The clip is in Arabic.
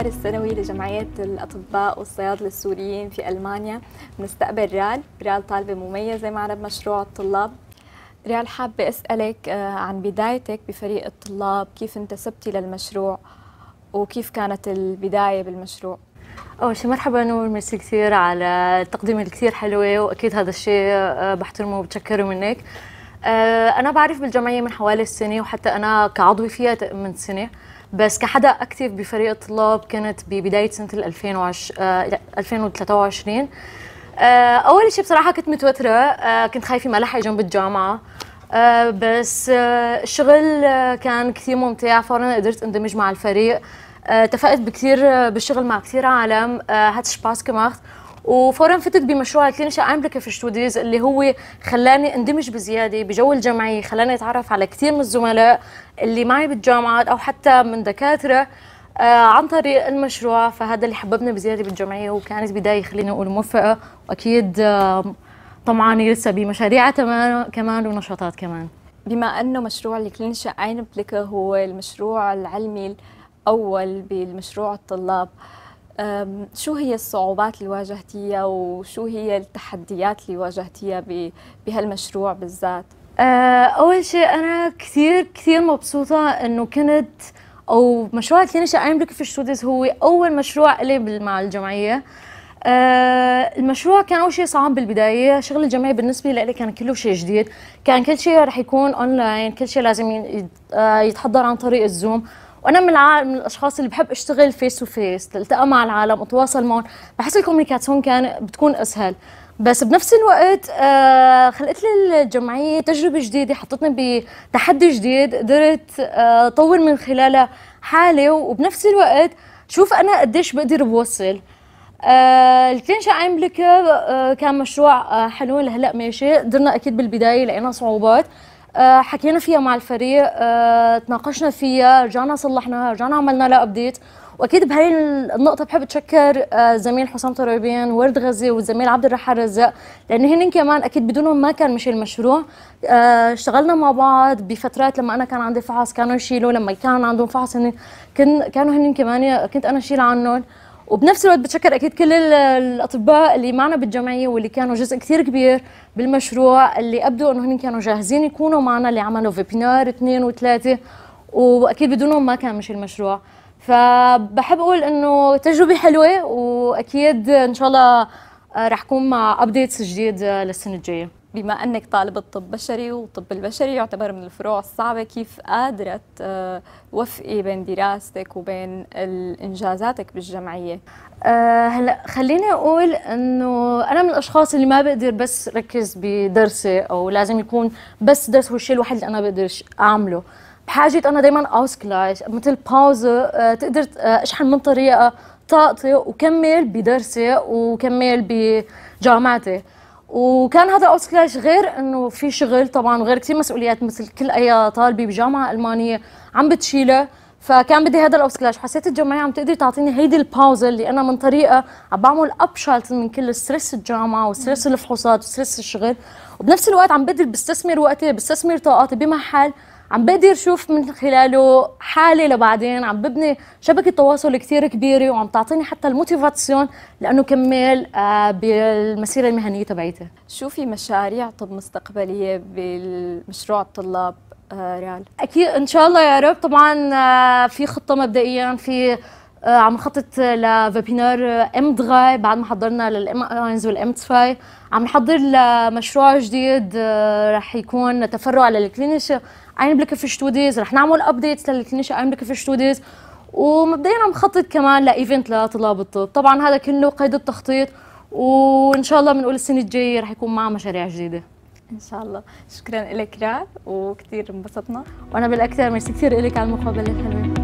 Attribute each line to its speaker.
Speaker 1: المؤتمر السنوي لجمعية الأطباء والصيادلة السوريين في ألمانيا بنستقبل ريال ريال طالبة مميزة معنا بمشروع الطلاب ريال حابة أسألك آه، عن بدايتك بفريق الطلاب كيف انتسبتي للمشروع وكيف كانت البداية
Speaker 2: بالمشروع أول شيء مرحبا نور ميرسي كثير على التقديم الكثير حلوة وأكيد هذا الشيء آه، بحترمه وبتشكره منك آه، أنا بعرف بالجمعية من حوالي السنة وحتى أنا كعضوي فيها من سنة بس كحدا اكتف بفريق الطلاب كنت ببدايه سنه 2020 2023 آه، آه، اول شيء بصراحه كنت متوتره آه، كنت خايفه ما لحق جنب الجامعه بس الشغل كان كثير ممتع فورا قدرت اندمج مع الفريق اتفقت بكثير بالشغل مع كثير عالم هاتش شباس ماخت وفورا فتت بمشروع امريكا في ستوديز اللي هو خلاني اندمج بزياده بجو الجمعيه خلاني اتعرف على كثير من الزملاء اللي معي بالجامعات او حتى من دكاتره آه عن طريق المشروع فهذا اللي حببنا بزياده بالجمعيه وكانت بدايه خلينا نقول موفقه واكيد آه طمعاني لسه بمشاريع كمان ونشاطات كمان بما انه مشروع
Speaker 1: الكلينيشال اينبليكا هو المشروع العلمي الاول بالمشروع الطلاب شو هي الصعوبات اللي واجهتيها وشو هي التحديات اللي واجهتيها بهالمشروع بالذات؟
Speaker 2: أه، أول شيء أنا كثير كثير مبسوطة إنه كنت أو مشروع كلينيشال ايم في ستوديوز هو أول مشروع لي مع الجمعية آه المشروع كان اول شيء صعب بالبدايه شغل الجمعيه بالنسبه لي كان كله شيء جديد كان كل شيء رح يكون اونلاين كل شيء لازم أه، يتحضر عن طريق الزوم وانا من من الاشخاص اللي بحب اشتغل فيس تو فيس التقى مع العالم اتواصل معهم بحس الكوميونيكاسيون كان بتكون اسهل بس بنفس الوقت آه، خلقت لي الجمعيه تجربه جديده حطتني بتحدي جديد قدرت آه، اطور طور من خلالها حالي وبنفس الوقت شوف انا قديش بقدر بوصل آه الكلينشا عاملك آه، كان مشروع حلو لهلا ماشي قدرنا اكيد بالبدايه لقينا صعوبات آه، حكينا فيها مع الفريق آه، تناقشنا فيها رجعنا صلحناها رجعنا عملنا لها ابديت واكيد بهي النقطه بحب اتشكر آه، زميل حسام طريبين ورد غزي والزميل عبد الرحال رزاق لانه هن كمان اكيد بدونهم ما كان مشي المشروع اشتغلنا مع بعض بفترات لما انا كان عندي فحص كانوا يشيلوا لما كان عندهم فحص هن كانوا هن كمان كنت انا اشيل عنهم وبنفس الوقت بتشكر اكيد كل الاطباء اللي معنا بالجمعيه واللي كانوا جزء كثير كبير بالمشروع اللي ابدوا انه هن كانوا جاهزين يكونوا معنا اللي عملوا فيبينار اثنين وثلاثه واكيد بدونهم ما كان مشي المشروع فبحب اقول انه تجربه حلوه واكيد ان شاء الله آه، رح كون مع ابديتس جديد آه، للسنه الجايه بما أنك طالبة طب بشري والطب البشري يعتبر من الفروع الصعبة
Speaker 1: كيف قادرة آه، توفقي بين دراستك وبين إنجازاتك
Speaker 2: بالجمعية؟ آه، هلا أه خليني اقول انه انا من الاشخاص اللي ما بقدر بس ركز بدرسي او لازم يكون بس درس هو الشيء الوحيد اللي انا بقدر اعمله بحاجه انا دائما اوسكلايز مثل باوزه تقدر آه، اشحن من طريقه طاقتي وكمل بدرسي وكمل بجامعتي وكان هذا كلاش غير انه في شغل طبعا وغير كثير مسؤوليات مثل كل اي طالبه بجامعه المانيه عم بتشيلها فكان بدي هذا كلاش حسيت الجمعيه عم تقدر تعطيني هيدي الباوزه اللي انا من طريقه عم بعمل ابشالت من كل ستريس الجامعه وستريس الفحوصات وستريس الشغل وبنفس الوقت عم بقدر بستثمر وقتي بستثمر طاقاتي بمحل عم بقدر شوف من خلاله حالي لبعدين عم ببني شبكه تواصل كثير كبيره وعم تعطيني حتى الموتيفاسيون لانه كمل آه، بالمسيره المهنيه تبعيتي
Speaker 1: شو في مشاريع طب مستقبليه بالمشروع الطلاب آه، ريال
Speaker 2: اكيد ان شاء الله يا رب طبعا آه، في خطه مبدئيا في آه، عم نخطط لفيبينار آه، دغاي بعد ما حضرنا للام اينز والام تفاي عم نحضر لمشروع جديد آه، رح يكون تفرع للكلينيش اين بلك في ستوديز رح نعمل ابديتس للكلينيش اين بلك في ستوديز ومبدئيا عم خطط كمان لايفنت لطلاب الطب طبعا هذا كله قيد التخطيط وان شاء الله بنقول السنه الجايه رح يكون مع مشاريع جديده ان شاء الله شكرا لك راب وكثير انبسطنا وانا بالاكثر ميرسي كثير لك على المقابله الحلوه